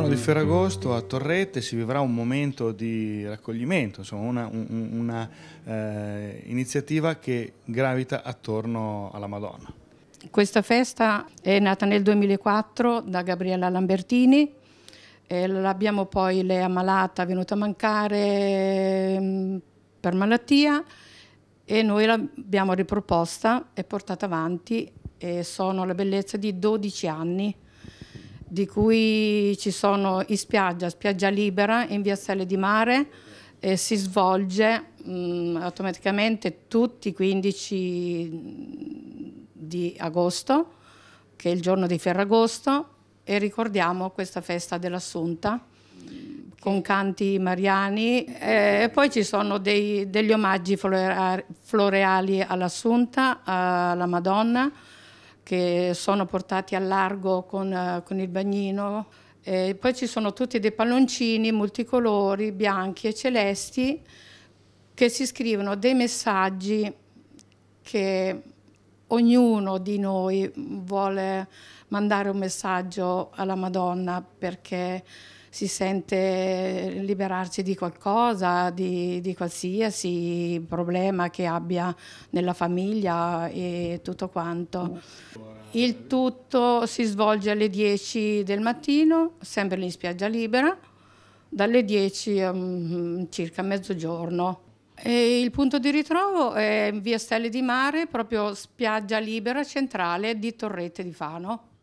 giorno di Ferragosto a Torrette si vivrà un momento di raccoglimento, insomma un'iniziativa eh, che gravita attorno alla Madonna. Questa festa è nata nel 2004 da Gabriella Lambertini, eh, l'abbiamo poi, lei ammalata, è venuta a mancare mm, per malattia e noi l'abbiamo riproposta e portata avanti e sono la bellezza di 12 anni di cui ci sono in spiaggia, spiaggia libera, in via Selle di Mare, e si svolge mh, mm, automaticamente tutti i 15 mm, di agosto, che è il giorno di Ferragosto, e ricordiamo questa festa dell'Assunta mm, con canti mariani eh, e poi ci sono dei, degli omaggi floreali all'Assunta, alla Madonna, che sono portati al largo con, eh, con il bagnino. E poi ci sono tutti dei palloncini multicolori, bianchi e celesti, che si scrivono dei messaggi che ognuno di noi vuole mandare un messaggio alla Madonna perché si sente liberarsi di qualcosa, di, di qualsiasi problema che abbia nella famiglia e tutto quanto. Il tutto si svolge alle 10 del mattino, sempre in spiaggia libera, dalle 10 a um, circa mezzogiorno. E il punto di ritrovo è via Stelle di Mare, proprio spiaggia libera centrale di Torrette di Fano.